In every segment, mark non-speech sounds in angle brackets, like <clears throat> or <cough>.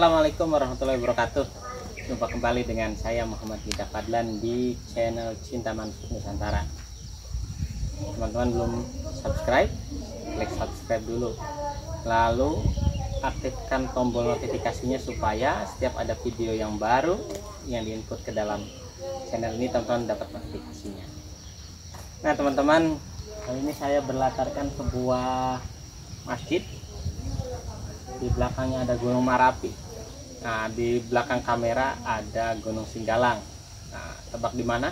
Assalamualaikum warahmatullahi wabarakatuh Jumpa kembali dengan saya Muhammad Gita Fadlan di channel Cinta Manfaat Nusantara Teman-teman belum subscribe, klik subscribe dulu Lalu aktifkan tombol notifikasinya supaya setiap ada video yang baru yang diinput ke dalam channel ini teman-teman dapat notifikasinya Nah teman-teman, kali ini saya berlatarkan sebuah masjid di belakangnya ada Gunung Marapi Nah, di belakang kamera ada Gunung Singgalang. Nah, tebak di mana?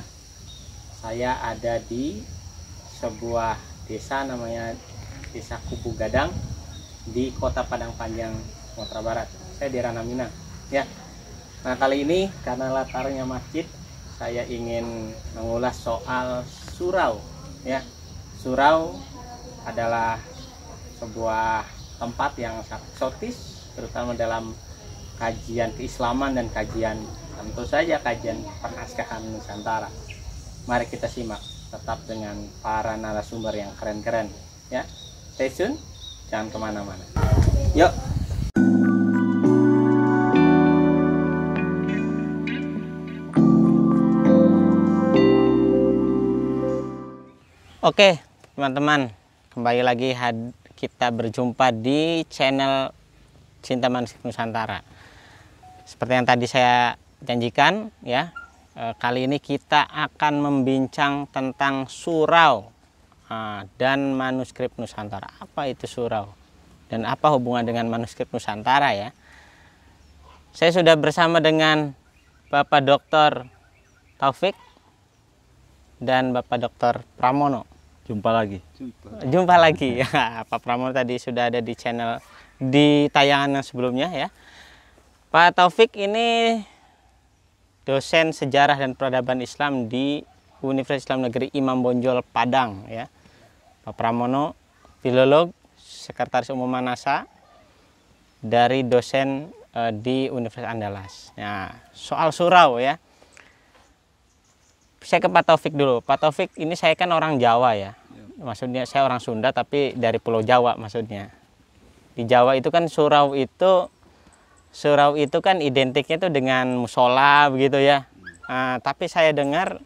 Saya ada di sebuah desa namanya Desa Kubu Gadang di Kota Padang Panjang, Sumatera Barat. Saya di Ranamina, ya. Nah, kali ini karena latarnya masjid, saya ingin mengulas soal surau, ya. Surau adalah sebuah tempat yang sangat eksotis terutama dalam kajian keislaman dan kajian tentu saja kajian pernaskahan Nusantara. Mari kita simak tetap dengan para narasumber yang keren-keren ya. Stay tune, jangan kemana-mana. Yuk. Oke, teman-teman, kembali lagi kita berjumpa di channel Cinta manusia Nusantara. Seperti yang tadi saya janjikan ya, eh, kali ini kita akan membincang tentang surau ah, dan manuskrip Nusantara. Apa itu surau? Dan apa hubungan dengan manuskrip Nusantara ya? Saya sudah bersama dengan Bapak Dr. Taufik dan Bapak Dr. Pramono. Jumpa lagi. Jumpa, Jumpa lagi. <laughs> Pak Pramono tadi sudah ada di channel di tayangan yang sebelumnya ya. Pak Taufik ini dosen sejarah dan peradaban Islam di Universitas Islam Negeri Imam Bonjol Padang ya. Pak Pramono filolog sekretaris umum Manasa dari dosen eh, di Universitas Andalas. Nah, soal surau ya. Saya ke Pak Taufik dulu. Pak Taufik ini saya kan orang Jawa ya. Maksudnya saya orang Sunda tapi dari Pulau Jawa maksudnya. Di Jawa itu kan surau itu surau itu kan identiknya tuh dengan musola begitu ya. Hmm. Uh, tapi saya dengar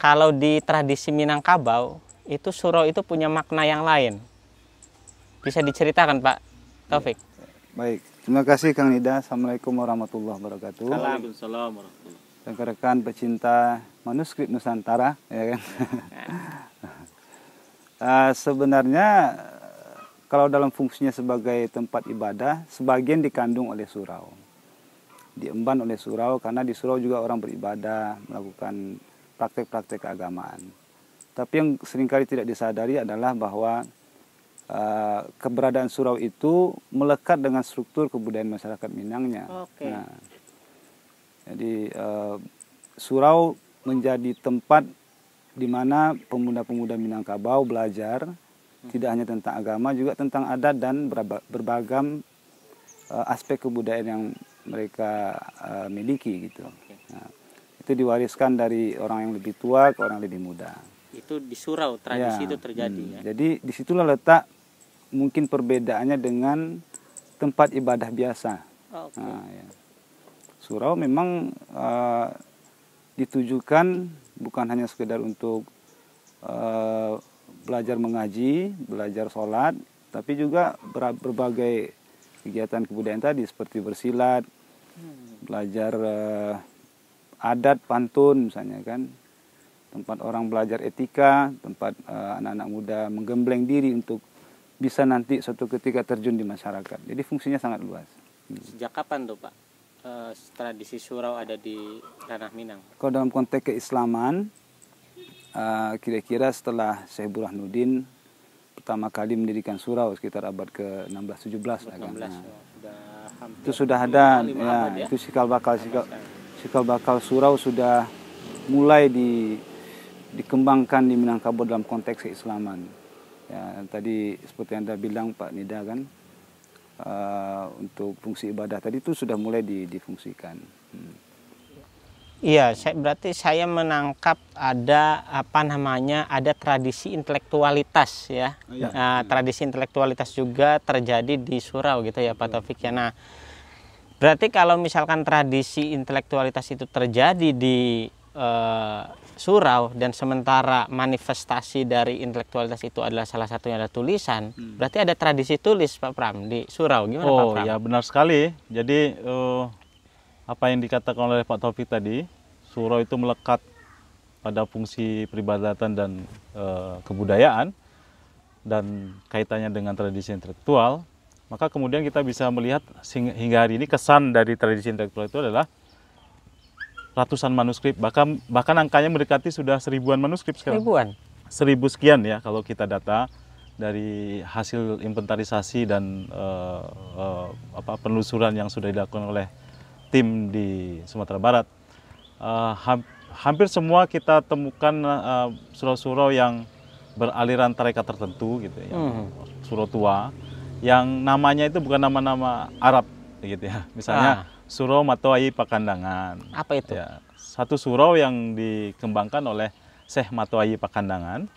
kalau di tradisi Minangkabau itu surau itu punya makna yang lain. Bisa diceritakan Pak Taufik? Iya. Baik, terima kasih Kang Nida. Assalamualaikum warahmatullahi wabarakatuh. Waalaikumsalam warahmatullahi rekan-rekan pecinta manuskrip Nusantara, ya kan? uh, <laughs> sebenarnya kalau dalam fungsinya sebagai tempat ibadah, sebagian dikandung oleh surau. Diemban oleh surau karena di surau juga orang beribadah, melakukan praktek-praktek keagamaan. Tapi yang seringkali tidak disadari adalah bahwa uh, keberadaan surau itu melekat dengan struktur kebudayaan masyarakat Minangnya. Okay. Nah, jadi uh, surau menjadi tempat di mana pemuda-pemuda Minangkabau belajar tidak hanya tentang agama, juga tentang adat dan berbagai uh, aspek kebudayaan yang mereka uh, miliki gitu. Nah, itu diwariskan dari orang yang lebih tua ke orang yang lebih muda. Itu di surau tradisi ya, itu terjadi hmm, ya. Jadi disitulah letak mungkin perbedaannya dengan tempat ibadah biasa. Oh, okay. nah, ya. Surau memang uh, ditujukan bukan hanya sekedar untuk belajar mengaji, belajar sholat, tapi juga berbagai kegiatan kebudayaan tadi seperti bersilat, belajar uh, adat pantun misalnya kan, tempat orang belajar etika, tempat eh, anak-anak uh, muda menggembleng diri untuk bisa nanti suatu ketika terjun di masyarakat. Jadi fungsinya sangat luas. Hmm. Sejak kapan tuh Pak? Eh, tradisi surau ada di tanah Minang? Kalau dalam konteks keislaman, Ah, kira-kira setelah Syekh Burhanuddin pertama kali mendirikan surau sekitar abad ke-16 17 kan. Ah. Ya. sudah itu sudah ada ya, ya, itu sikal bakal sikal sikal bakal surau sudah mulai di dikembangkan di Minangkabau dalam konteks keislaman. Ya, tadi seperti Anda bilang Pak Nida kan uh, untuk fungsi ibadah tadi itu sudah mulai di, difungsikan. Hmm. Iya, saya, berarti saya menangkap ada apa namanya ada tradisi intelektualitas ya, oh, iya. uh, tradisi intelektualitas juga terjadi di Surau gitu ya Pak Taufik ya. Nah, berarti kalau misalkan tradisi intelektualitas itu terjadi di uh, Surau dan sementara manifestasi dari intelektualitas itu adalah salah satunya ada tulisan, hmm. berarti ada tradisi tulis Pak Pram di Surau gimana oh, Pak Pram? Oh ya benar sekali, jadi uh apa yang dikatakan oleh Pak Taufik tadi, surau itu melekat pada fungsi peribadatan dan e, kebudayaan dan kaitannya dengan tradisi intelektual, maka kemudian kita bisa melihat hingga hari ini kesan dari tradisi intelektual itu adalah ratusan manuskrip, bahkan bahkan angkanya mendekati sudah seribuan manuskrip sekarang. Seribuan. Seribu sekian ya kalau kita data dari hasil inventarisasi dan e, e, apa penelusuran yang sudah dilakukan oleh tim di Sumatera Barat. Uh, hampir semua kita temukan surau eh, surau-surau yang beraliran tarekat tertentu gitu ya, hmm. surau tua yang namanya itu bukan nama-nama Arab gitu ya. Misalnya ah. surau Matawai Pakandangan. Apa itu? Ya, satu surau yang dikembangkan oleh Syekh Matawai Pakandangan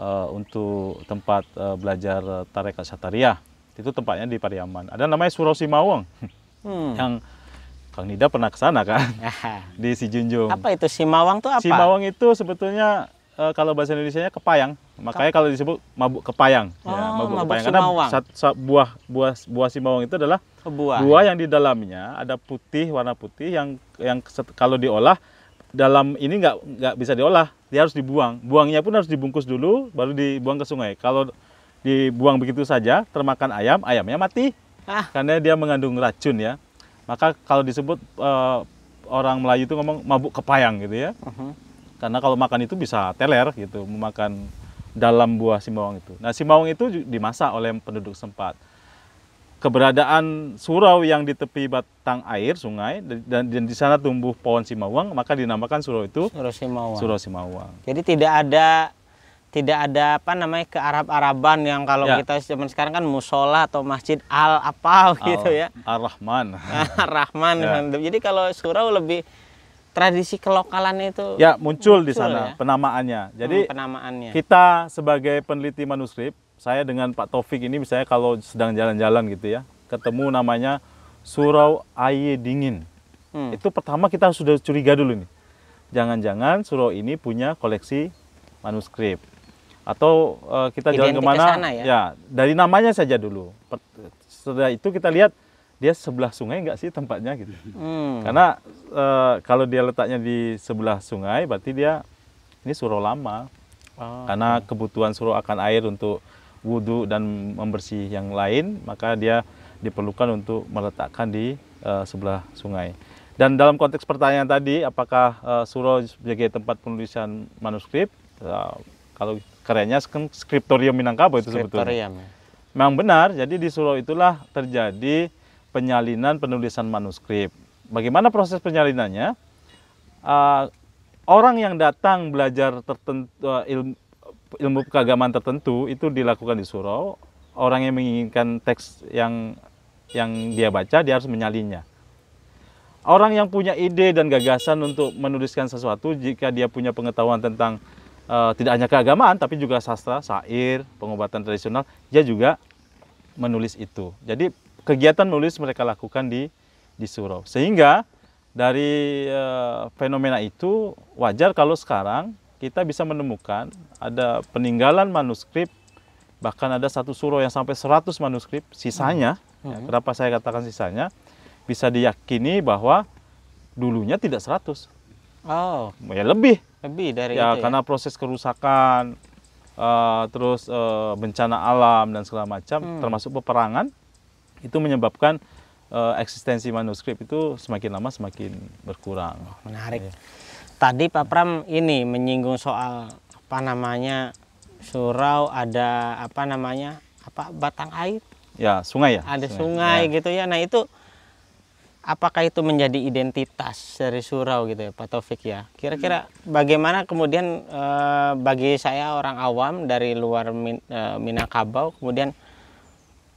uh, untuk tempat uh, belajar tarekat syatariah. Itu tempatnya di Pariaman. Ada namanya Surau Simawang. Hmm. yang Kang Nida pernah ke sana kan? <laughs> di Si Junjung. Apa itu Si Mawang tuh apa? Si Mawang itu sebetulnya e, kalau bahasa Indonesia-nya kepayang. Makanya kalau disebut mabuk kepayang, oh, ya, ah, mabuk, mabuk kepayang si karena sat, sat, buah buah buah si Mawang itu adalah buah. buah yang di dalamnya ada putih warna putih yang yang set, kalau diolah dalam ini nggak nggak bisa diolah, dia harus dibuang. Buangnya pun harus dibungkus dulu, baru dibuang ke sungai. Kalau dibuang begitu saja, termakan ayam, ayamnya mati. Ah. Karena dia mengandung racun ya. Maka kalau disebut uh, orang Melayu itu ngomong mabuk kepayang gitu ya. Uh -huh. Karena kalau makan itu bisa teler gitu, memakan dalam buah simawang itu. Nah, simawang itu dimasak oleh penduduk sempat. Keberadaan surau yang di tepi batang air sungai dan, dan di sana tumbuh pohon simawang, maka dinamakan surau itu surau simawang. Surau simawang. Jadi tidak ada tidak ada apa namanya ke Arab Araban yang kalau ya. kita zaman sekarang kan musola atau masjid <laughs> gitu al apa gitu ya Ar Rahman <laughs> ar Rahman ya. jadi kalau surau lebih tradisi kelokalan itu ya muncul, muncul di sana ya? penamaannya hmm, jadi hmm, penamaannya kita sebagai peneliti manuskrip saya dengan Pak Taufik ini misalnya kalau sedang jalan-jalan gitu ya ketemu namanya surau aye dingin hmm. itu pertama kita sudah curiga dulu nih jangan-jangan surau ini punya koleksi manuskrip atau uh, kita Identik jalan kemana ke sana, ya? ya dari namanya saja dulu setelah itu kita lihat dia sebelah sungai nggak sih tempatnya gitu hmm. karena uh, kalau dia letaknya di sebelah sungai berarti dia ini surau lama oh. karena kebutuhan surau akan air untuk wudhu dan membersih yang lain maka dia diperlukan untuk meletakkan di uh, sebelah sungai dan dalam konteks pertanyaan tadi apakah uh, surau sebagai tempat penulisan manuskrip uh, kalau kerennya skriptorium Minangkabau itu sebetulnya. Ya. Memang benar, jadi di Solo itulah terjadi penyalinan penulisan manuskrip. Bagaimana proses penyalinannya? Uh, orang yang datang belajar tertentu, uh, eh, ilmu, ilmu keagamaan tertentu itu dilakukan di Surau. Orang yang menginginkan teks yang yang dia baca, dia harus menyalinnya. Orang yang punya ide dan gagasan untuk menuliskan sesuatu, jika dia punya pengetahuan tentang Eh, tidak hanya keagamaan tapi juga sastra, sair, pengobatan tradisional, dia juga menulis itu. Jadi kegiatan menulis mereka lakukan di di surau. Sehingga dari e, fenomena itu wajar kalau sekarang kita bisa menemukan ada peninggalan manuskrip bahkan ada satu surau yang sampai 100 manuskrip sisanya mm -hmm. ya, hmm. kenapa saya katakan sisanya bisa diyakini bahwa dulunya tidak 100 Oh. Ya lebih. Lebih dari ya, itu. Karena ya karena proses kerusakan, uh, terus uh, bencana alam dan segala macam, hmm. termasuk peperangan, itu menyebabkan uh, eksistensi manuskrip itu semakin lama semakin berkurang. Oh, menarik. Ya. Tadi Pak Pram ini menyinggung soal apa namanya surau ada apa namanya apa batang air? Ya sungai ya. Ada sungai, sungai ya. gitu ya. Nah itu apakah itu menjadi identitas dari surau gitu ya Pak Taufik ya kira-kira bagaimana kemudian e, bagi saya orang awam dari luar min, e, Minangkabau kemudian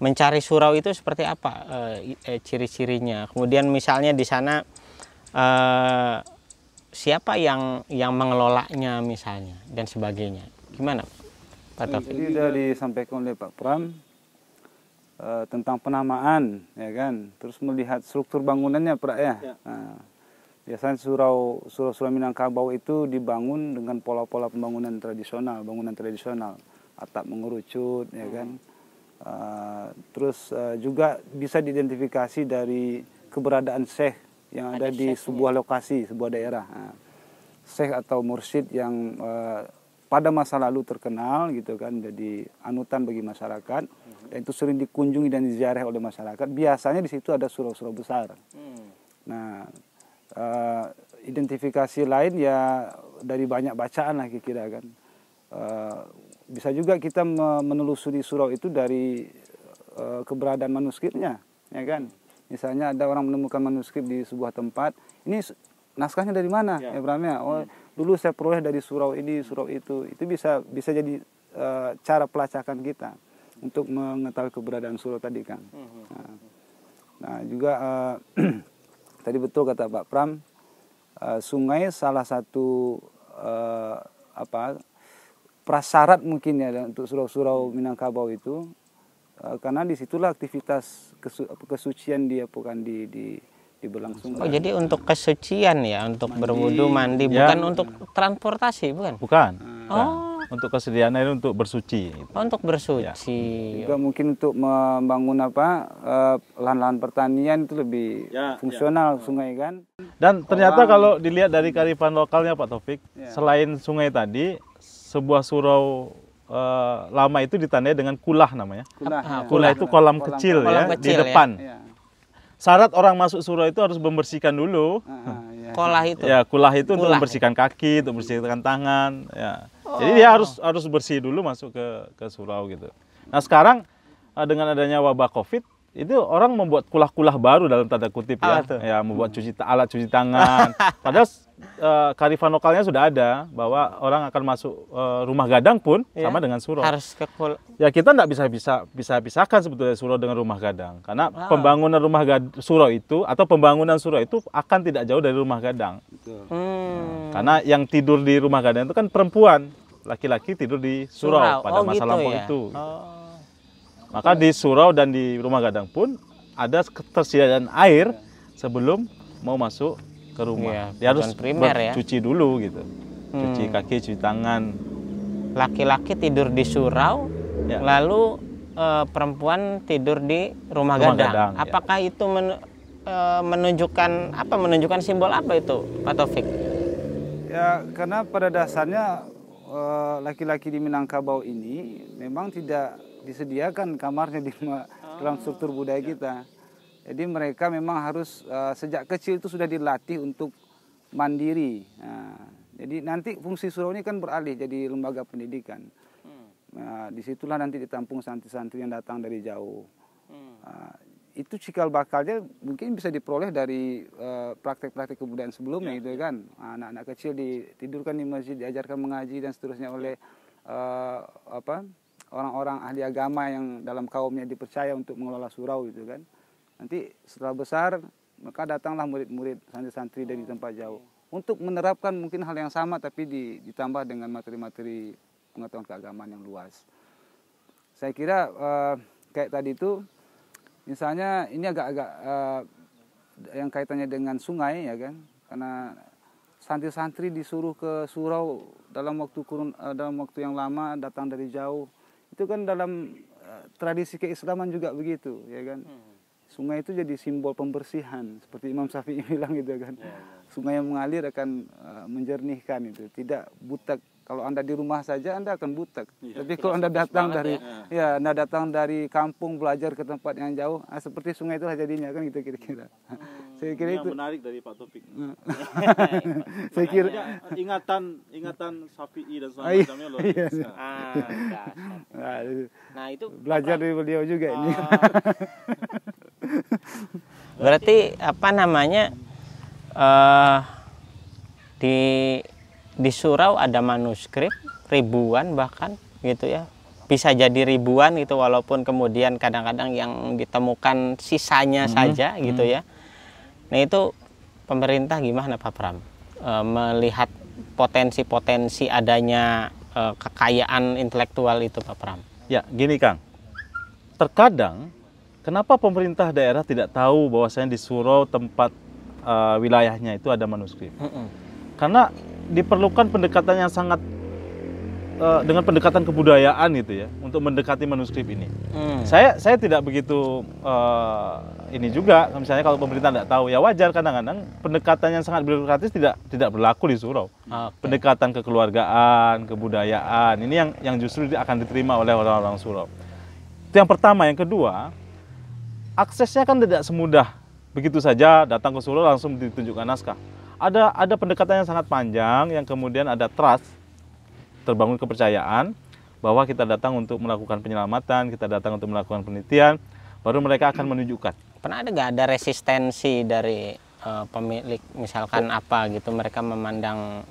mencari surau itu seperti apa e, e, ciri-cirinya kemudian misalnya di sana e, siapa yang yang mengelolanya misalnya dan sebagainya gimana Pak Taufik? Jadi sudah disampaikan oleh Pak Pram e, tentang penamaan ya kan terus melihat struktur bangunannya pak ya, ya. Nah, biasanya surau surau surau Minangkabau itu dibangun dengan pola-pola pembangunan tradisional bangunan tradisional atap mengerucut ya kan e, terus e, juga bisa diidentifikasi dari keberadaan seh yang ada, ada di sebuah lokasi sebuah daerah nah, syekh atau mursid yang e, pada masa lalu terkenal gitu kan jadi anutan bagi masyarakat mhm. dan itu sering dikunjungi dan diziarah oleh masyarakat biasanya di situ ada surau-surau besar hmm. nah uh, identifikasi lain ya dari banyak bacaan lah kira kan uh, bisa juga kita menelusuri surau itu dari uh, keberadaan manuskripnya ya kan misalnya ada orang menemukan manuskrip di sebuah tempat ini naskahnya dari mana ya, Bram ya oh hmm dulu saya peroleh dari surau ini surau itu itu bisa bisa jadi e, cara pelacakan kita untuk mengetahui keberadaan surau tadi kan. nah, nah juga e, <clears throat> tadi betul kata Pak Pram e, sungai salah satu e, apa prasyarat mungkin ya untuk surau-surau Minangkabau itu e, karena disitulah aktivitas kesu, kesucian dia bukan di, di diberlangsungkan. Oh, kan? jadi untuk kesucian ya, untuk mandi. berwudu, mandi, ya. bukan untuk transportasi, bukan? Bukan. Hmm. Oh. Untuk kesediaan air untuk bersuci. Gitu. Oh, untuk bersuci. Ya. Juga mungkin untuk membangun apa eh, lahan-lahan pertanian itu lebih ya, ya. fungsional ya. sungai kan. Dan ternyata Orang. kalau dilihat dari karifan lokalnya Pak Taufik, ya. selain sungai tadi, sebuah surau uh, lama itu ditandai dengan kulah namanya. Kulah, kulah, ya. kulah itu kolam, kolam kecil ya, kolam ya kecil, di depan. Ya syarat orang masuk surau itu harus membersihkan dulu. Ah, ah iya. Kolah itu. Ya, kulah itu kulah. untuk membersihkan kaki, untuk membersihkan tangan, ya. Oh. Jadi dia oh. harus harus bersih dulu masuk ke ke surau gitu. Nah, sekarang eh, dengan adanya wabah Covid itu orang membuat kulah-kulah baru dalam tanda kutip ya, ah, ya membuat cuci alat cuci tangan. <laughs> Padahal uh, eh, karifan lokalnya sudah ada bahwa orang akan masuk uh, rumah gadang pun ya, sama dengan suro. Harus ke kul Ya kita tidak bisa bisa bisa pisahkan sebetulnya suro dengan rumah gadang karena wow. pembangunan rumah gadang, suro itu atau pembangunan suro itu akan tidak jauh dari rumah gadang. Hmm. Ya, karena yang tidur di rumah gadang itu kan perempuan, laki-laki tidur di suro pada oh, masa gitu lampau ya? itu. Oh. Maka di surau dan di rumah gadang pun ada ketersediaan air sebelum mau masuk ke rumah. Iya, dia harus primer ya. Cuci dulu gitu. Hmm. Cuci kaki, cuci tangan. Laki-laki tidur di surau, ya. lalu e, perempuan tidur di rumah, rumah gadang. gadang. Ya. Apakah ya. itu men, e, menunjukkan apa? Menunjukkan simbol apa itu, Pak Taufik? Ya, karena pada dasarnya eh, laki-laki e, di Minangkabau ini memang tidak disediakan kamarnya di oh. dalam struktur budaya oh. kita jadi mereka memang harus uh, sejak kecil itu sudah dilatih untuk mandiri. Nah, jadi nanti fungsi surau ini kan beralih jadi lembaga pendidikan. Hmm. Nah, disitulah nanti ditampung santri-santri yang datang dari jauh. Hmm. Nah, itu cikal bakalnya mungkin bisa diperoleh dari eh, praktek-praktek uh, kebudayaan sebelumnya ya. gitu ya. kan. Nah, anak-anak kecil ditidurkan di masjid, diajarkan mengaji dan seterusnya oleh uh, apa orang-orang ahli agama yang dalam kaumnya dipercaya untuk mengelola surau gitu kan. Nanti setelah besar maka datanglah murid-murid santri-santri dari oh, tempat jauh untuk menerapkan mungkin hal yang sama tapi ditambah dengan materi-materi pengetahuan keagamaan yang luas. Saya kira eh, kayak tadi itu misalnya ini agak-agak eh, yang kaitannya dengan sungai ya kan karena santri-santri disuruh ke surau dalam waktu kurun eh, dalam waktu yang lama datang dari jauh itu kan dalam uh, tradisi keislaman juga begitu ya kan hmm sungai itu jadi simbol pembersihan seperti Imam Syafi'i <laughs> bilang gitu kan. Ya, ya. Sungai yang mengalir akan eh, menjernihkan itu, tidak butak kalau Anda di rumah saja Anda akan butek. Ya, Tapi kalau Anda datang dari ya. ya Anda datang dari kampung belajar ke tempat yang jauh, nah, seperti sungai itulah jadinya kan gitu kira-kira. Hmm, saya kira iya, itu menarik dari Pak Topik. <laughs> Iya. saya kira iya, ingatan ingatan Syafi'i dan semacamnya loh. Iya. Ah, nah, nah, itu belajar dari beliau juga ah. ini. <laughs> Berarti apa namanya uh, di di surau ada manuskrip ribuan bahkan gitu ya bisa jadi ribuan itu walaupun kemudian kadang-kadang yang ditemukan sisanya -hmm. saja hmm. gitu ya nah itu pemerintah gimana Pak Pram e, melihat potensi-potensi adanya e, kekayaan intelektual itu Pak Pram ya gini Kang terkadang kenapa pemerintah daerah tidak tahu bahwasanya di Surau tempat e, wilayahnya itu ada manuskrip karena diperlukan pendekatan yang sangat uh, dengan pendekatan kebudayaan gitu ya untuk mendekati manuskrip ini. Hmm. Saya saya tidak begitu uh, ini juga misalnya kalau pemerintah tidak tahu ya wajar kadang-kadang pendekatan yang sangat birokratis tidak tidak berlaku di surau. Okay. Pendekatan kekeluargaan, kebudayaan ini yang yang justru akan diterima oleh orang-orang surau. Itu yang pertama, yang kedua aksesnya kan tidak semudah begitu saja datang ke surau langsung ditunjukkan naskah ada ada pendekatan yang sangat panjang yang kemudian ada trust terbangun kepercayaan bahwa kita datang untuk melakukan penyelamatan, kita datang untuk melakukan penelitian, baru mereka akan menunjukkan. Pernah ada nggak ada resistensi dari uh, pemilik misalkan oh. apa gitu mereka memandang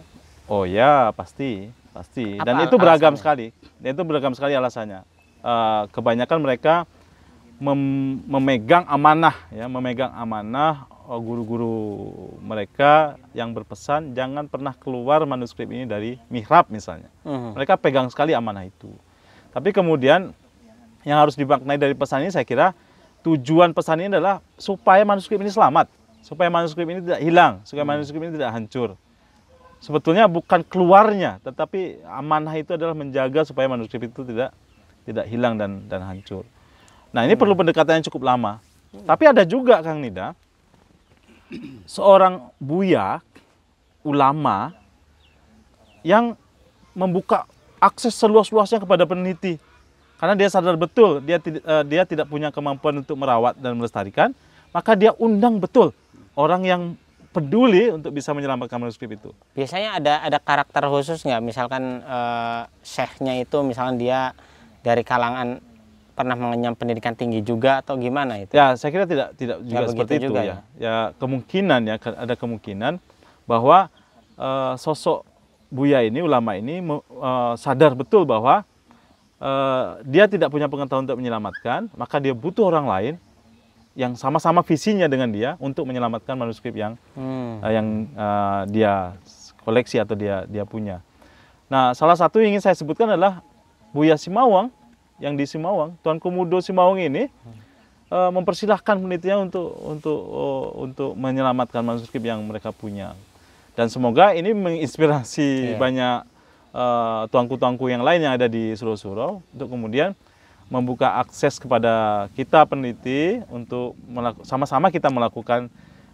Oh ya, pasti, pasti. Apa Dan itu beragam alasannya? sekali. Dan itu beragam sekali alasannya. Uh, kebanyakan mereka mem memegang amanah ya, memegang amanah Oh, guru-guru mereka yang berpesan jangan pernah keluar manuskrip ini dari mihrab misalnya. Uh -huh. Mereka pegang sekali amanah itu. Tapi kemudian yang harus dimaknai dari pesan ini saya kira tujuan pesan ini adalah supaya manuskrip ini selamat, supaya manuskrip ini tidak hilang, supaya hmm. manuskrip ini tidak hancur. Sebetulnya bukan keluarnya, tetapi amanah itu adalah menjaga supaya manuskrip itu tidak tidak hilang dan dan hancur. Nah, ini hmm. perlu pendekatan yang cukup lama. Hmm. Tapi ada juga Kang Nida seorang buya ulama yang membuka akses seluas-luasnya kepada peneliti karena dia sadar betul dia tidak eh, dia tidak punya kemampuan untuk merawat dan melestarikan maka dia undang betul orang yang peduli untuk bisa menyelamatkan manuskrip itu biasanya ada ada karakter khusus nggak misalkan eh, syekhnya itu misalkan dia dari kalangan pernah mengenyam pendidikan tinggi juga atau gimana itu? Ya, saya kira tidak tidak juga seperti itu juga ya. ya. Ya kemungkinan ya ada kemungkinan bahwa uh, sosok Buya ini ulama ini uh, sadar betul bahwa uh, dia tidak punya pengetahuan untuk menyelamatkan, maka dia butuh orang lain yang sama-sama visinya dengan dia untuk menyelamatkan manuskrip yang hmm. uh, yang uh, dia koleksi atau dia dia punya. Nah, salah satu yang ingin saya sebutkan adalah Buya Simawang yang di Simawang, Tuan Komodo Simawang ini uh, mempersilahkan penelitian untuk untuk uh, untuk menyelamatkan manuskrip yang mereka punya. Dan semoga ini menginspirasi yeah. banyak uh, eh, tuanku tuangku yang lain yang ada di Surau-Surau untuk kemudian membuka akses kepada kita peneliti untuk sama-sama kita melakukan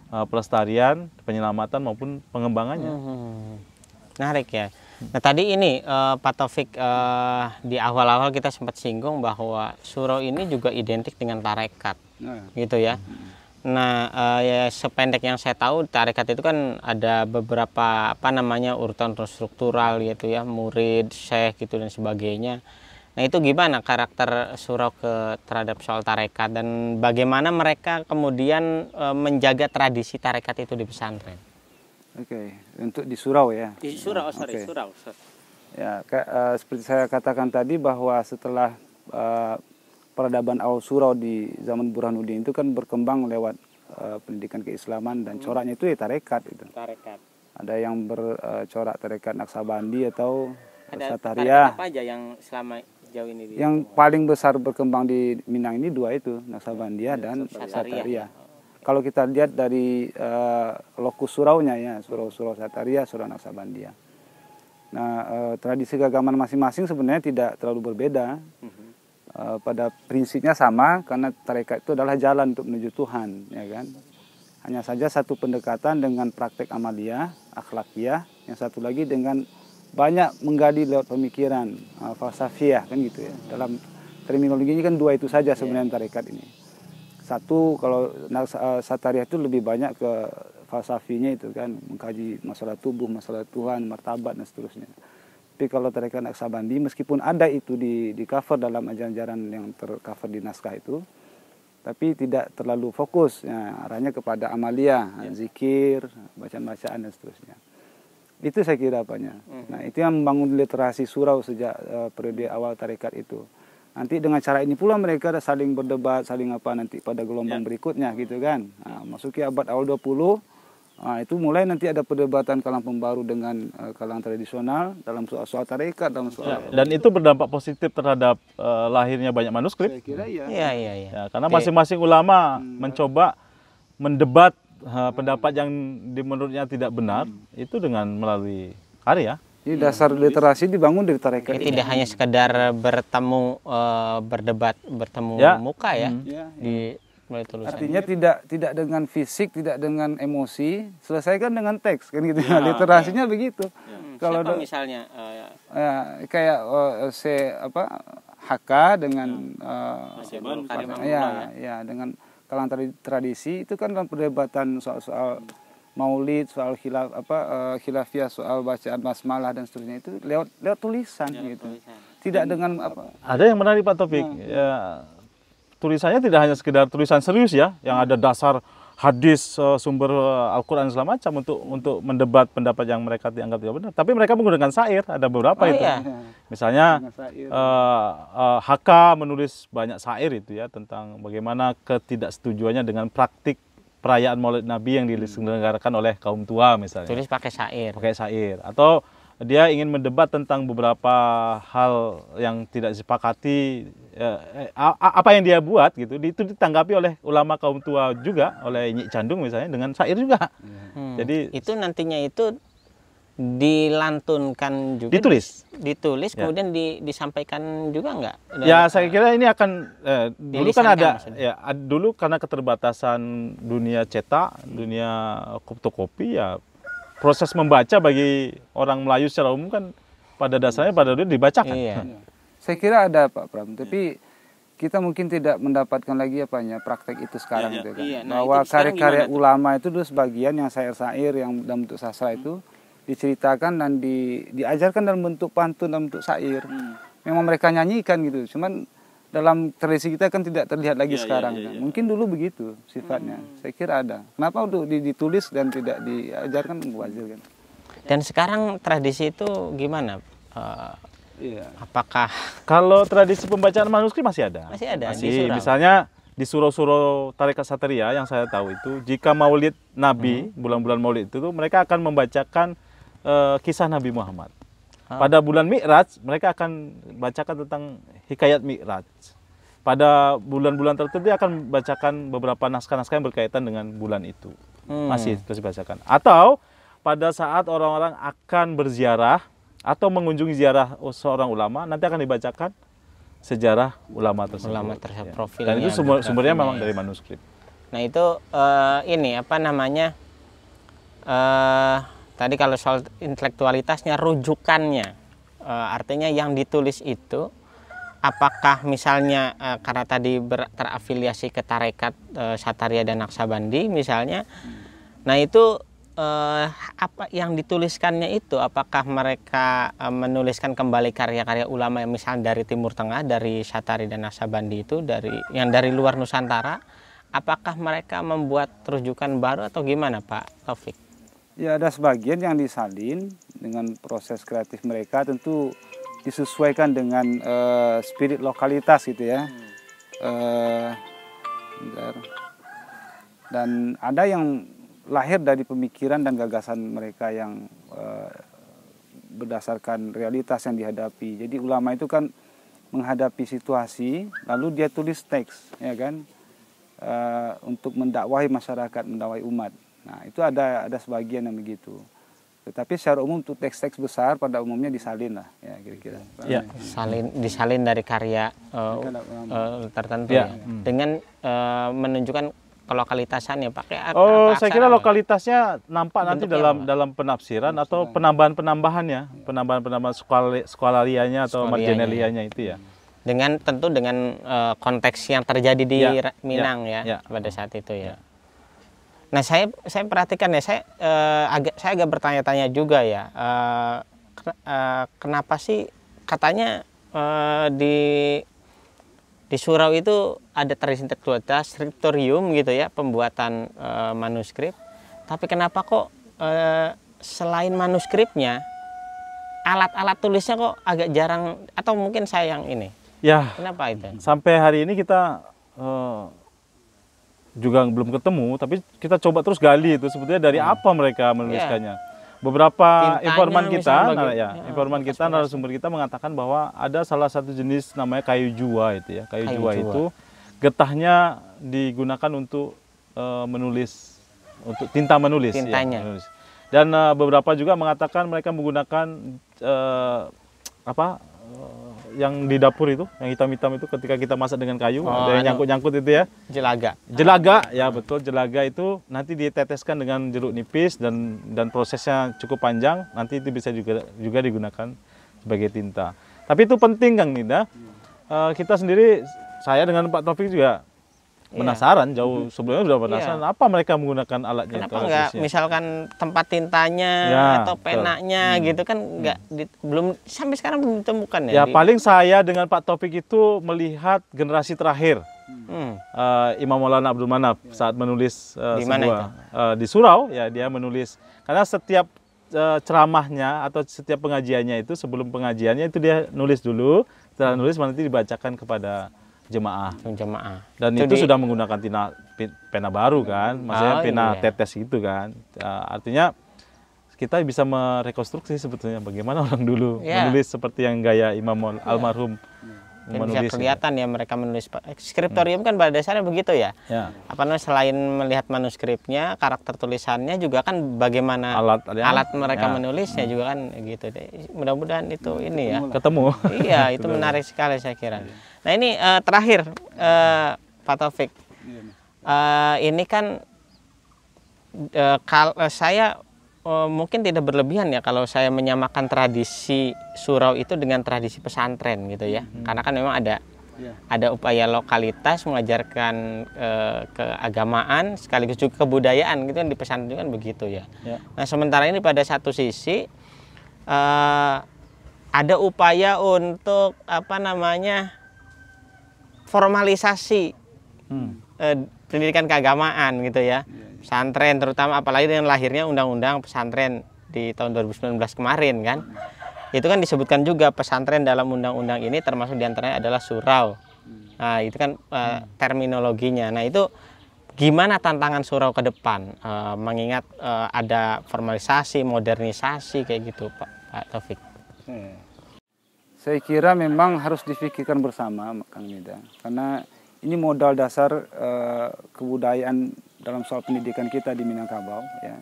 uh, pelestarian, penyelamatan maupun pengembangannya. Mm -hmm. hmm, hmm. ya. Nah tadi ini uh, Pak Taufik uh, di awal-awal kita sempat singgung bahwa suro ini juga identik dengan tarekat, nah. gitu ya. Nah uh, ya sependek yang saya tahu tarekat itu kan ada beberapa apa namanya urutan struktural gitu ya, murid, syekh gitu dan sebagainya. Nah itu gimana karakter surau ke terhadap soal tarekat dan bagaimana mereka kemudian uh, menjaga tradisi tarekat itu di pesantren? Oke, okay. untuk di surau ya. Di surau, oh, sorry, okay. surau. Sorry. Ya, ke, uh, seperti saya katakan tadi bahwa setelah uh, peradaban awal surau di zaman Burhanuddin itu kan berkembang lewat uh, pendidikan keislaman dan hmm. coraknya itu ya tarekat itu. Tarekat. Ada yang bercorak eh, uh, tarekat Naksabandi atau Ada apa aja yang selama jauh ini? Yang paling besar berkembang di Minang ini dua itu, Naksabandia ya, dan Sataria kalau kita lihat dari uh, lokus surau-nya ya surau surau sataria surau naksabandia nah uh, tradisi keagamaan masing-masing sebenarnya tidak terlalu berbeda uh, pada prinsipnya sama karena tarekat itu adalah jalan untuk menuju Tuhan ya kan hanya saja satu pendekatan dengan praktek amalia akhlakiah yang satu lagi dengan banyak menggali lewat pemikiran uh, falsafiah kan gitu ya dalam terminologinya kan dua itu saja sebenarnya iya. tarekat ini satu kalau eh, satariah itu lebih banyak ke falsafinya itu kan mengkaji masalah tubuh, masalah Tuhan, martabat dan seterusnya. Tapi kalau tarekat naksabandi meskipun ada itu di, di cover dalam ajaran-ajaran yang tercover di naskah itu, tapi tidak terlalu fokus ya, arahnya kepada amalia ya. zikir bacaan-bacaan dan seterusnya itu saya kira apanya mm -hmm. nah itu yang membangun literasi surau sejak uh, periode awal tarekat itu Nanti dengan cara ini pula mereka ada saling berdebat, saling apa nanti pada gelombang ya. berikutnya gitu kan. Ya. Nah, masuki abad awal 20 nah, itu mulai nanti ada perdebatan kalangan pembaru dengan uh, kalangan tradisional dalam soal-soal tarekat dalam soal. Ya, dan itu berdampak positif terhadap uh, lahirnya banyak manuskrip. Saya kira iya. iya. Iya iya Ya, karena masing-masing ulama hmm. mencoba mendebat uh, pendapat hmm. yang di menurutnya tidak benar hmm. itu dengan melalui karya. Jadi dasar hmm. literasi dibangun dari tarekat. Ya. tidak hanya sekedar bertemu uh, berdebat bertemu ya. muka ya hmm. Ya, ya. di mulai tulisan. Artinya tidak tidak dengan fisik, tidak dengan emosi, selesaikan dengan teks kan gitu. Ya, <laughs> Literasinya ya. begitu. Ya. Kalau Siapa misalnya uh, ya. kayak uh, oh, se apa HK dengan ya. uh, Mas ya, ya, ya dengan kalangan tradisi itu kan dalam perdebatan soal-soal hmm maulid soal khilaf apa uh, eh, khilafiah soal bacaan basmalah dan seterusnya itu lewat lewat tulisan lewat gitu tulisan. tidak hmm. dengan apa ada yang menarik pak Topik nah. ya, tulisannya tidak hanya sekedar tulisan serius ya yang hmm. ada dasar hadis eh, sumber eh, Al-Quran segala macam untuk untuk mendebat pendapat yang mereka dianggap tidak benar. Tapi mereka menggunakan syair, ada beberapa oh, itu. Iya. Misalnya uh, uh, Haka menulis banyak syair itu ya tentang bagaimana ketidaksetujuannya dengan praktik perayaan Maulid Nabi yang diselenggarakan oleh kaum tua misalnya. Tulis pakai syair. Pakai syair atau dia ingin mendebat tentang beberapa hal yang tidak disepakati eh, eh apa yang dia buat gitu itu ditanggapi oleh ulama kaum tua juga oleh Nyik Candung misalnya dengan syair juga. Hmm. Jadi itu nantinya itu dilantunkan juga ditulis ditulis ya. kemudian di, disampaikan juga enggak Dan, ya saya kira ini akan eh, dulu kan ada ya dulu karena keterbatasan dunia cetak dunia kuptokopi ya proses membaca bagi orang Melayu secara umum kan pada dasarnya pada dulu dibacakan iya. iya. saya kira ada Pak Pram tapi iya. kita mungkin tidak mendapatkan lagi apa ya praktek itu sekarang ya, ya. gitu iya. kan iya, nah bahwa karya-karya ulama itu dulu sebagian yang syair sair yang dalam bentuk sastra itu diceritakan dan di, diajarkan dalam bentuk pantun dalam bentuk sair Hmm. Memang mereka nyanyikan gitu, cuman dalam tradisi kita kan tidak terlihat lagi ya, sekarang. Ya, ya, ya. Mungkin dulu begitu sifatnya. Hmm. Saya kira ada. Kenapa untuk ditulis dan tidak diajarkan wajar kan. Dan sekarang tradisi itu gimana? Uh, ya. Apakah kalau tradisi pembacaan manuskrip masih ada? Masih ada. Masih. Di Misalnya di suruh suro Tarekat Satria yang saya tahu itu, jika Maulid Nabi hmm. bulan-bulan hmm. Maulid itu, mereka akan membacakan uh, kisah Nabi Muhammad. Ah. Pada bulan Mi'raj mereka akan bacakan tentang hikayat Mi'raj. Pada bulan-bulan tertentu dia akan bacakan beberapa naskah-naskah yang berkaitan dengan bulan itu. Hmm. Masih terus bacakan. Atau pada saat orang-orang akan berziarah atau mengunjungi ziarah seorang ulama nanti akan dibacakan sejarah ulama tersebut. Ulama ya. tersebut. Profilnya Dan itu sumber, sumbernya memang dari manuskrip. Nah itu uh, ini apa namanya uh, Tadi kalau soal intelektualitasnya rujukannya e, artinya yang ditulis itu apakah misalnya e, karena tadi ber, terafiliasi ke tarekat e, Sataria dan Naksabandi misalnya. Nah, itu e, apa yang dituliskannya itu apakah mereka e, menuliskan kembali karya-karya ulama yang misalnya dari Timur Tengah dari Sataria dan Naksabandi itu dari yang dari luar Nusantara apakah mereka membuat rujukan baru atau gimana Pak Taufik? Ya ada sebagian yang disalin dengan proses kreatif mereka tentu disesuaikan dengan uh, spirit lokalitas gitu ya. Hmm. Uh, dan ada yang lahir dari pemikiran dan gagasan mereka yang uh, berdasarkan realitas yang dihadapi. Jadi ulama itu kan menghadapi situasi, lalu dia tulis teks, ya kan, uh, untuk mendakwahi masyarakat, mendakwahi umat. Nah, itu ada ada sebagian yang begitu. Tetapi secara umum untuk teks-teks besar pada umumnya disalin lah, ya kira-kira. Ya, ya? salin disalin dari karya uh, uh, tertentu ya. ya. Hmm. Dengan uh, menunjukkan lokalitasannya Pak. Ya, oh, saya kira lokalitasnya nampak nanti dalam apa? dalam penafsiran Bentuk atau penambahan penambahan ya. penambahan-penambahan sekolalianya atau marginalianya itu ya. Dengan tentu dengan uh, konteks yang terjadi di ya, Minang ya, ya, ya pada saat itu ya. ya. Nah saya saya perhatikan ya saya eh, agak saya agak bertanya-tanya juga ya eh, eh kenapa sih katanya eh, di di surau itu ada tradisi intelektualitas scriptorium gitu ya pembuatan eh, manuskrip tapi kenapa kok eh, selain manuskripnya alat-alat tulisnya kok agak jarang atau mungkin sayang ini ya kenapa itu sampai hari ini kita eh juga belum ketemu, tapi kita coba terus gali itu sebetulnya dari hmm. apa mereka menuliskannya. Yeah. Beberapa Tintanya, informan kita, nah, ya, ya, informan kita narasumber kita mengatakan bahwa ada salah satu jenis namanya kayu jua itu ya. Kayu, kayu jua, jua itu getahnya digunakan untuk uh, menulis untuk tinta menulis ya, Tintanya. ya, menulis. Dan uh, beberapa juga mengatakan mereka menggunakan uh, apa? yang di dapur itu, yang hitam-hitam itu ketika kita masak dengan kayu, oh, ada yang anu. nyangkut-nyangkut itu ya. Jelaga. Jelaga, ya betul. Jelaga itu nanti diteteskan dengan jeruk nipis dan dan prosesnya cukup panjang. Nanti itu bisa juga juga digunakan sebagai tinta. Tapi itu penting Kang Nida. Uh, kita sendiri, saya dengan Pak Taufik juga Iya. penasaran jauh hmm. sebelumnya sudah penasaran yeah. apa mereka menggunakan alatnya kenapa itu enggak khususnya? misalkan tempat tintanya yeah, atau penanya hmm. gitu kan enggak hmm. di, belum sampai sekarang belum ditemukan ya ya di... paling saya dengan Pak Topik itu melihat generasi terakhir hmm. uh, Imam Maulana Abdul Manaf yeah. saat menulis uh, di mana sebuah, itu? Uh, di Surau ya dia menulis karena setiap uh, ceramahnya atau setiap pengajiannya itu sebelum pengajiannya itu dia nulis dulu setelah hmm. nulis nanti dibacakan kepada jemaah. jemaah. Dan Jadi, itu sudah menggunakan tina, pena baru kan, maksudnya oh, iya, pena iya. tetes gitu kan. Uh, artinya kita bisa merekonstruksi sebetulnya bagaimana <laughs> orang dulu yeah. menulis seperti yang gaya Imam iya. almarhum dan bisa ya. kelihatan ya. ya mereka menulis eh, skriptorium hmm. kan pada dasarnya begitu ya. ya. Apa namanya selain melihat manuskripnya, karakter tulisannya juga kan bagaimana alat ya. alat mereka ya. menulisnya hmm. juga kan gitu. Mudah-mudahan itu hmm. ini ya. Ketemu. Iya, itu menarik sekali saya kira. Iya. Nah, ini uh, terakhir uh, Pak Taufik. Uh, ini kan uh, kal uh, saya oh, mungkin tidak berlebihan ya kalau saya menyamakan tradisi surau itu dengan tradisi pesantren gitu ya. Hmm. Karena kan memang ada yeah. ada upaya lokalitas mengajarkan eh, keagamaan sekaligus juga kebudayaan gitu kan di pesantren kan begitu ya. Yeah. Nah, sementara ini pada satu sisi eh, ada upaya untuk apa namanya formalisasi hmm. eh, pendidikan keagamaan gitu ya. Yeah pesantren terutama apalagi dengan lahirnya undang-undang pesantren di tahun 2019 kemarin kan itu kan disebutkan juga pesantren dalam undang-undang ini termasuk diantaranya adalah surau nah itu kan uh, terminologinya nah itu gimana tantangan surau ke depan uh, mengingat uh, ada formalisasi modernisasi kayak gitu Pak, Pak Taufik saya kira memang harus difikirkan bersama Kang Nida karena ini modal dasar uh, kebudayaan dalam soal pendidikan kita di Minangkabau ya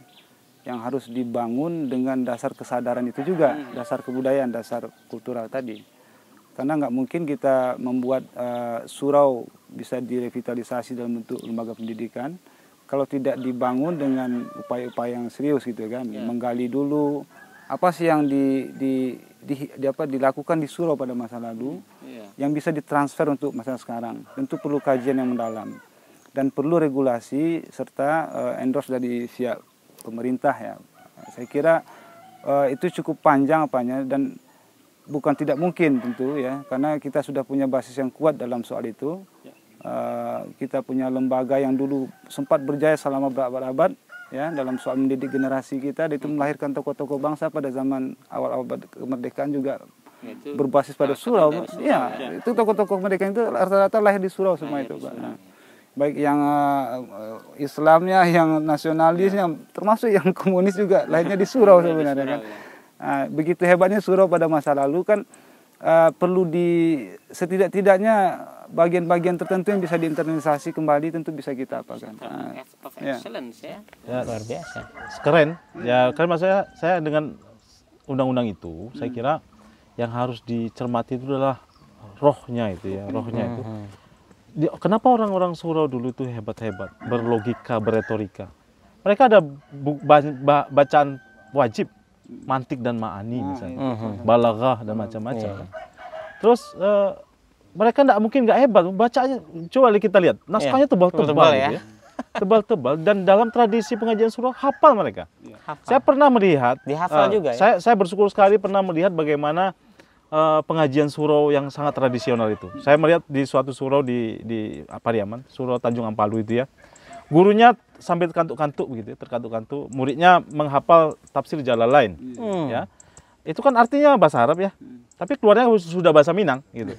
yang harus dibangun dengan dasar kesadaran itu juga hmm. dasar kebudayaan dasar kultural tadi karena nggak mungkin kita membuat uh, surau bisa direvitalisasi dalam bentuk lembaga pendidikan kalau tidak dibangun dengan upaya-upaya yang serius gitu kan yeah. menggali dulu apa sih yang di, di, di, di apa dilakukan di surau pada masa lalu yeah. yang bisa ditransfer untuk masa sekarang tentu perlu kajian yang mendalam dan perlu regulasi serta uh, endorse dari pihak pemerintah ya. Saya kira uh, itu cukup panjang apanya dan bukan tidak mungkin tentu ya karena kita sudah punya basis yang kuat dalam soal itu. Uh, kita punya lembaga yang dulu sempat berjaya selama berabad-abad ya dalam soal mendidik generasi kita itu hmm. melahirkan tokoh-tokoh bangsa pada zaman awal-awal kemerdekaan juga ya, itu berbasis pada surau. Ya, ya, itu tokoh-tokoh kemerdekaan itu rata-rata lahir di surau semua itu, Pak. Nah baik yang uh, Islamnya, yang nasionalisnya, ya. termasuk yang komunis juga, lainnya di surau sebenarnya kan. Nah, begitu hebatnya surau pada masa lalu kan uh, perlu di setidak-tidaknya bagian-bagian tertentu yang bisa diinternalisasi kembali tentu bisa kita apa? Nah, ya. ya. ya luar biasa. Keren. Ya keren saya saya dengan undang-undang itu hmm. saya kira yang harus dicermati itu adalah rohnya itu ya rohnya itu hmm, hmm kenapa orang-orang surau dulu itu hebat-hebat, berlogika, berretorika? Mereka ada bacaan wajib, mantik dan maani hmm. misalnya, uh hmm, -huh. Hmm, balagah dan macam-macam. Uh -huh. Terus uh, mereka tidak mungkin nggak hebat, bacanya coba kita lihat, naskahnya iya. tebal-tebal gitu ya. ya. Tebal-tebal dan dalam tradisi pengajian surau hafal mereka. Iya. Saya pernah melihat, dihafal uh, juga ya. Saya saya bersyukur sekali pernah melihat bagaimana uh, pengajian surau yang sangat tradisional itu. Saya melihat di suatu surau di di man surau Tanjung Ampalu itu ya. Gurunya sampai terkantuk kantuk begitu, ya, terkantuk-kantuk. Muridnya menghafal tafsir jalan lain, hmm. ya. Itu kan artinya bahasa Arab ya, tapi keluarnya sudah bahasa Minang gitu.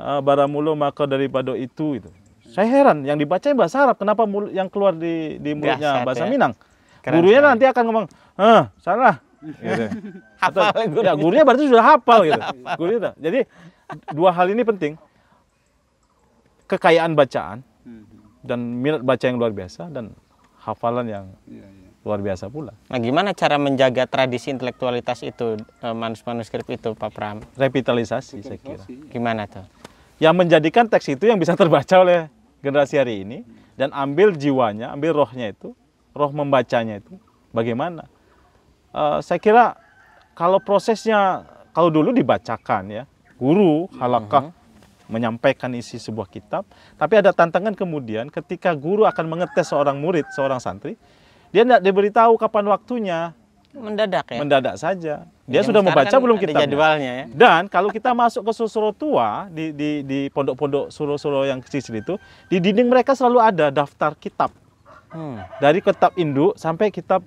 Uh, baramulo maka daripada itu itu. Saya heran yang dibaca bahasa Arab, kenapa yang keluar di di mulutnya bahasa ya. Minang? Gurunya nanti akan ngomong, "Eh, salah." Gitu. <laughs> hafal Atau, gurunya. Ya, gurunya berarti sudah hafal gitu. <laughs> Gurunya Jadi dua hal ini penting. Kekayaan bacaan hmm. dan minat baca yang luar biasa dan hafalan yang iya, iya. luar biasa pula. Nah, gimana cara menjaga tradisi intelektualitas itu e, manuskrip itu Pak Pram? Revitalisasi, Revitalisasi saya kira. Iya. Gimana tuh? Yang menjadikan teks itu yang bisa terbaca oleh generasi hari ini dan ambil jiwanya, ambil rohnya itu, roh membacanya itu bagaimana? Eh, saya kira kalau prosesnya kalau dulu dibacakan ya guru halakah mm-hmm. menyampaikan isi sebuah kitab tapi ada tantangan kemudian ketika guru akan mengetes seorang murid seorang santri dia tidak diberitahu kapan waktunya mendadak ya mendadak saja dia ya, sudah membaca kan belum kita jadwalnya ya dan kalau kita masuk ke susuro tua di di di pondok-pondok suro-suro yang kecil itu di dinding mereka selalu ada daftar kitab hmm. dari kitab induk sampai kitab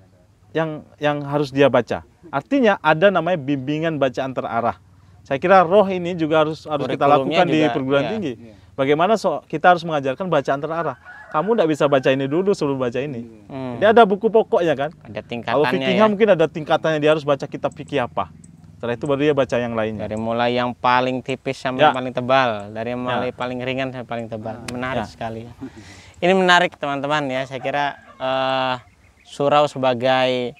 yang yang harus dia baca. Artinya ada namanya bimbingan bacaan terarah. Saya kira roh ini juga harus harus kita lakukan juga, di perguruan iya, tinggi. Iya. Bagaimana so, kita harus mengajarkan bacaan terarah. Kamu tidak bisa baca ini dulu sebelum baca ini. Hmm. Dia ada buku pokoknya kan. Ada tingkatannya. Kalau fikihnya ya. mungkin ada tingkatannya dia harus baca kitab fikih apa. Setelah itu baru dia baca yang lainnya. Dari mulai yang paling tipis sampai ya. paling tebal, dari yang mulai ya. paling ringan sampai paling tebal. Ah, menarik ya. sekali. Ini menarik teman-teman ya. Saya kira uh, surau sebagai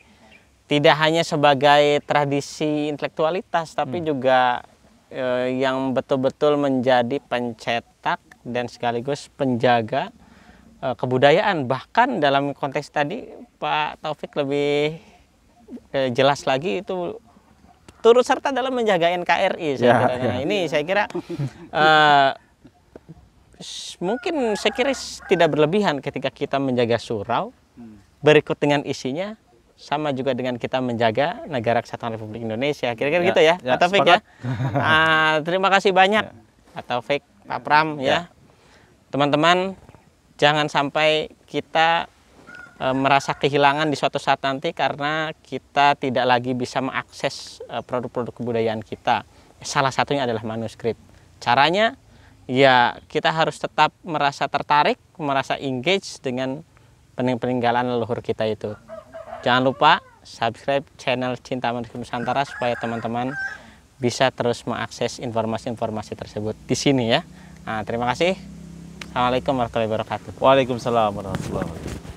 tidak hanya sebagai tradisi intelektualitas tapi hmm. juga e, yang betul-betul menjadi pencetak dan sekaligus penjaga e, kebudayaan bahkan dalam konteks tadi Pak Taufik lebih e, jelas lagi itu turut serta dalam menjaga NKRI saya ya, kira. Ya. ini saya kira e, mungkin saya kira tidak berlebihan ketika kita menjaga surau berikut dengan isinya sama juga dengan kita menjaga negara kesatuan Republik Indonesia. Kira-kira ya, gitu ya, ya Pak Taufik ya. Uh, terima kasih banyak ya. Pak Taufik, Pak Pram ya. ya. Teman-teman, jangan sampai kita e, merasa kehilangan di suatu saat nanti karena kita tidak lagi bisa mengakses e, produk-produk kebudayaan kita. Salah satunya adalah manuskrip. Caranya ya kita harus tetap merasa tertarik, merasa engage dengan peninggalan leluhur kita itu. Jangan lupa subscribe channel Cinta Manusia Nusantara supaya teman-teman bisa terus mengakses informasi-informasi tersebut di sini ya. Nah, terima kasih. Assalamualaikum warahmatullahi wabarakatuh. Waalaikumsalam warahmatullahi wabarakatuh.